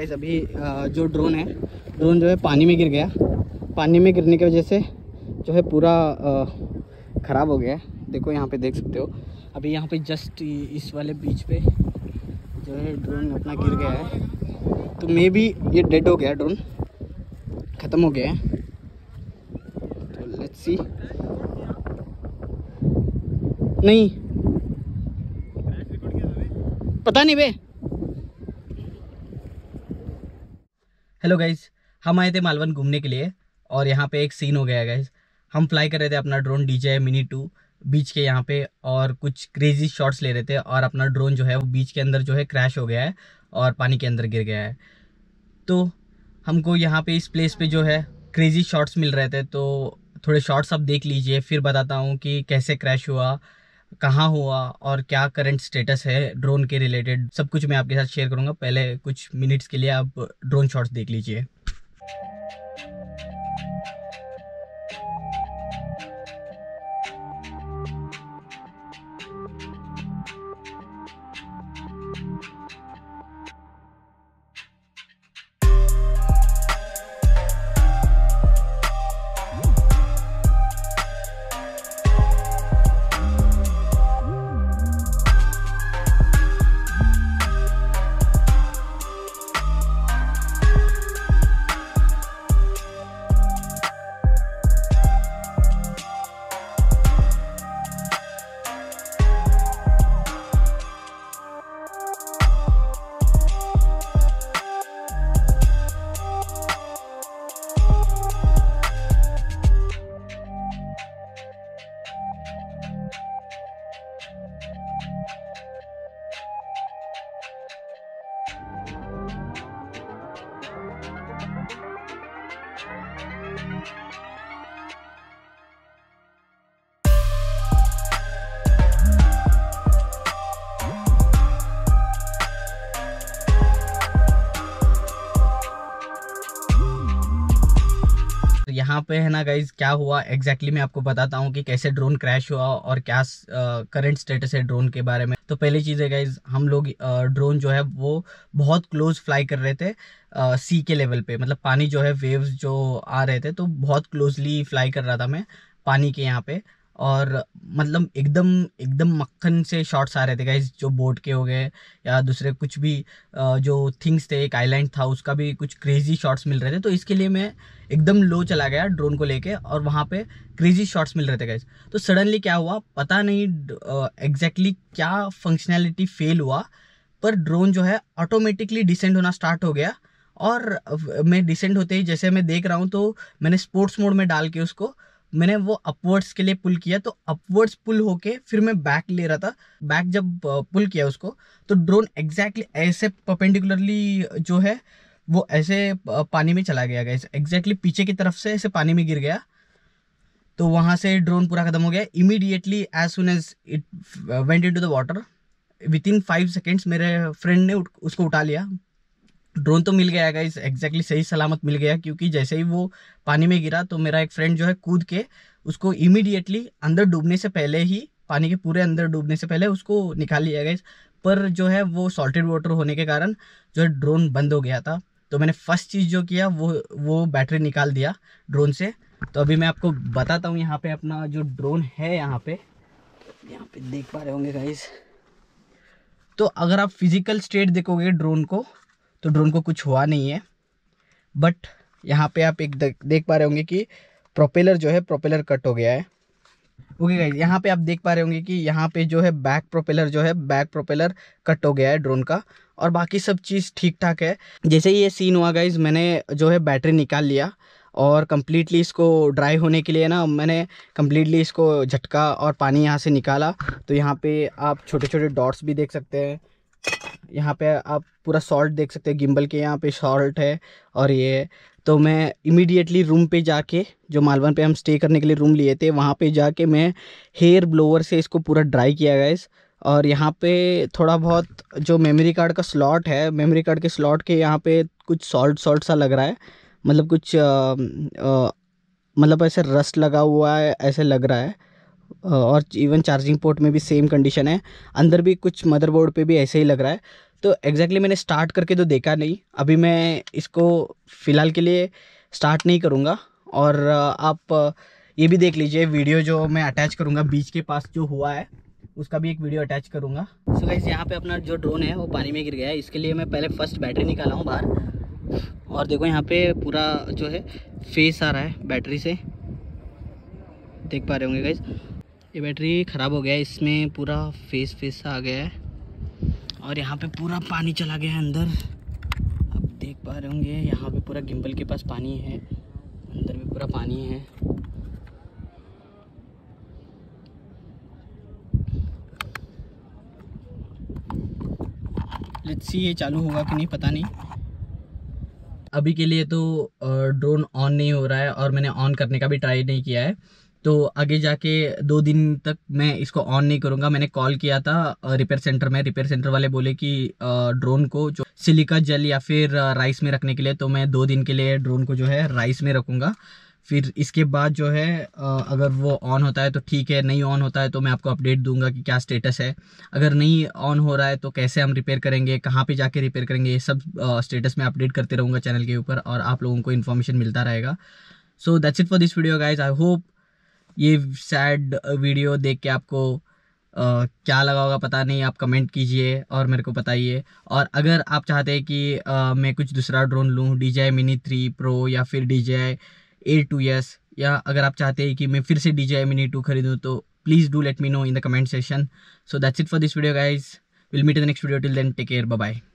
गई अभी जो ड्रोन है ड्रोन जो है पानी में गिर गया पानी में गिरने की वजह से जो है पूरा ख़राब हो गया देखो यहाँ पे देख सकते हो अभी यहाँ पे जस्ट इस वाले बीच पे जो है ड्रोन अपना गिर गया है तो मे भी ये डेड हो गया ड्रोन ख़त्म हो गया है तो लेट्स सी नहीं पता नहीं भाई हेलो गाइज हम आए थे मालवन घूमने के लिए और यहाँ पे एक सीन हो गया गाइज हम फ्लाई कर रहे थे अपना drone D J mini two बीच के यहाँ पे और कुछ क्रेजी शॉट्स ले रहे थे और अपना ड्रोन जो है वो बीच के अंदर जो है क्रैश हो गया है और पानी के अंदर गिर गया है तो हमको यहाँ पे इस प्लेस पे जो है क्रेजी शॉट्स मिल रहे थे तो थोड़े शॉर्ट्स आप देख लीजिए फिर बताता हूँ कि कैसे क्रैश हुआ कहाँ हुआ और क्या करंट स्टेटस है ड्रोन के रिलेटेड सब कुछ मैं आपके साथ शेयर करूँगा पहले कुछ मिनट्स के लिए आप ड्रोन शॉट्स देख लीजिए यहाँ पे है ना गाइज क्या हुआ एग्जैक्टली exactly मैं आपको बताता हूँ कि कैसे ड्रोन क्रैश हुआ और क्या करंट स्टेटस है ड्रोन के बारे में तो पहली चीज़ है गाइज हम लोग ड्रोन जो है वो बहुत क्लोज फ्लाई कर रहे थे सी के लेवल पे मतलब पानी जो है वेव्स जो आ रहे थे तो बहुत क्लोजली फ्लाई कर रहा था मैं पानी के यहाँ पे और मतलब एकदम एकदम मक्खन से शॉट्स आ रहे थे गाइज जो बोट के हो गए या दूसरे कुछ भी जो थिंग्स थे एक आइलैंड था उसका भी कुछ क्रेजी शॉट्स मिल रहे थे तो इसके लिए मैं एकदम लो चला गया ड्रोन को लेके और वहाँ पे क्रेजी शॉट्स मिल रहे थे गाइज तो सडनली क्या हुआ पता नहीं एग्जैक्टली exactly क्या फंक्शनैलिटी फेल हुआ पर ड्रोन जो है ऑटोमेटिकली डिसेंड होना स्टार्ट हो गया और मैं डिसेंड होते ही जैसे मैं देख रहा हूँ तो मैंने स्पोर्ट्स मोड में डाल के उसको मैंने वो अपवर्ड्स के लिए पुल किया तो अपवर्ड्स पुल होके फिर मैं बैक ले रहा था बैक जब पुल किया उसको तो ड्रोन एग्जैक्टली ऐसे परपेंडिकुलरली जो है वो ऐसे पानी में चला गया गया एग्जैक्टली पीछे की तरफ से ऐसे पानी में गिर गया तो वहाँ से ड्रोन पूरा ख़त्म हो गया immediately as soon as it went into the water within five seconds मेरे फ्रेंड ने उसको उठा लिया ड्रोन तो मिल गया गाइस एग्जैक्टली सही सलामत मिल गया क्योंकि जैसे ही वो पानी में गिरा तो मेरा एक फ्रेंड जो है कूद के उसको इमीडिएटली अंदर डूबने से पहले ही पानी के पूरे अंदर डूबने से पहले उसको निकाल लिया गया पर जो है वो सॉल्टेड वाटर होने के कारण जो है ड्रोन बंद हो गया था तो मैंने फर्स्ट चीज़ जो किया वो वो बैटरी निकाल दिया ड्रोन से तो अभी मैं आपको बताता हूँ यहाँ पे अपना जो ड्रोन है यहाँ पे यहाँ पे देख पा रहे होंगे गाइस तो अगर आप फिजिकल स्टेट देखोगे ड्रोन को तो ड्रोन को कुछ हुआ नहीं है बट यहाँ पे आप एक देख पा रहे होंगे कि प्रोपेलर जो है प्रोपेलर कट हो गया है ओके गाइज यहाँ पे आप देख पा रहे होंगे कि यहाँ पे जो है बैक प्रोपेलर जो है बैक प्रोपेलर कट हो गया है ड्रोन का और बाकी सब चीज़ ठीक ठाक है जैसे ये सीन हुआ गाइज मैंने जो है बैटरी निकाल लिया और कम्प्लीटली इसको ड्राई होने के लिए ना मैंने कम्प्लीटली इसको झटका और पानी यहाँ से निकाला तो यहाँ पे आप छोटे छोटे डॉट्स भी देख सकते हैं यहाँ पे आप पूरा सॉल्ट देख सकते हो गिम्बल के यहाँ पे सॉल्ट है और ये तो मैं इमीडिएटली रूम पे जाके जो मालवन पे हम स्टे करने के लिए रूम लिए थे वहाँ पे जाके मैं हेयर ब्लोअर से इसको पूरा ड्राई किया गया इस और यहाँ पे थोड़ा बहुत जो मेमोरी कार्ड का स्लॉट है मेमोरी कार्ड के स्लॉट के यहाँ पे कुछ सॉल्ट सॉल्ट सा लग रहा है मतलब कुछ आ, आ, मतलब ऐसे रस्ट लगा हुआ है ऐसे लग रहा है और इवन चार्जिंग पोर्ट में भी सेम कंडीशन है अंदर भी कुछ मदरबोर्ड पे भी ऐसे ही लग रहा है तो एग्जैक्टली exactly मैंने स्टार्ट करके तो देखा नहीं अभी मैं इसको फ़िलहाल के लिए स्टार्ट नहीं करूँगा और आप ये भी देख लीजिए वीडियो जो मैं अटैच करूँगा बीच के पास जो हुआ है उसका भी एक वीडियो अटैच करूँगा सो गाइस यहाँ पे अपना जो ड्रोन है वो पानी में गिर गया है इसके लिए मैं पहले फर्स्ट बैटरी निकाला हूँ बाहर और देखो यहाँ पे पूरा जो है फेस आ रहा है बैटरी से देख पा रहे होंगे गाइज़ ये बैटरी ख़राब हो गया है इसमें पूरा फेस फेस आ गया है और यहाँ पे पूरा पानी चला गया है अंदर आप देख पा रहे होंगे यहाँ पे पूरा गिम्बल के पास पानी है अंदर भी पूरा पानी है सी ये चालू होगा कि नहीं पता नहीं अभी के लिए तो ड्रोन ऑन नहीं हो रहा है और मैंने ऑन करने का भी ट्राई नहीं किया है तो आगे जाके दो दिन तक मैं इसको ऑन नहीं करूँगा मैंने कॉल किया था रिपेयर सेंटर में रिपेयर सेंटर वाले बोले कि ड्रोन को जो सिलिका जल या फिर राइस में रखने के लिए तो मैं दो दिन के लिए ड्रोन को जो है राइस में रखूँगा फिर इसके बाद जो है अगर वो ऑन होता है तो ठीक है नहीं ऑन होता है तो मैं आपको अपडेट दूंगा कि क्या स्टेटस है अगर नहीं ऑन हो रहा है तो कैसे हम रिपेयर करेंगे कहाँ पे जाके रिपेयर करेंगे ये सब स्टेटस मैं अपडेट करते रहूँगा चैनल के ऊपर और आप लोगों को इन्फॉर्मेशन मिलता रहेगा so that's it for this video guys I hope ये सैड वीडियो देख के आपको Uh, क्या लगा होगा पता नहीं आप कमेंट कीजिए और मेरे को बताइए और अगर आप चाहते हैं कि uh, मैं कुछ दूसरा ड्रोन लूँ D J mini three pro या फिर D J A two S या अगर आप चाहते हैं कि मैं फिर से डी जे मिनी टू खरीदूँ तो please do let me know in the comment session so that's it for this video guys will meet the next video till then take care bye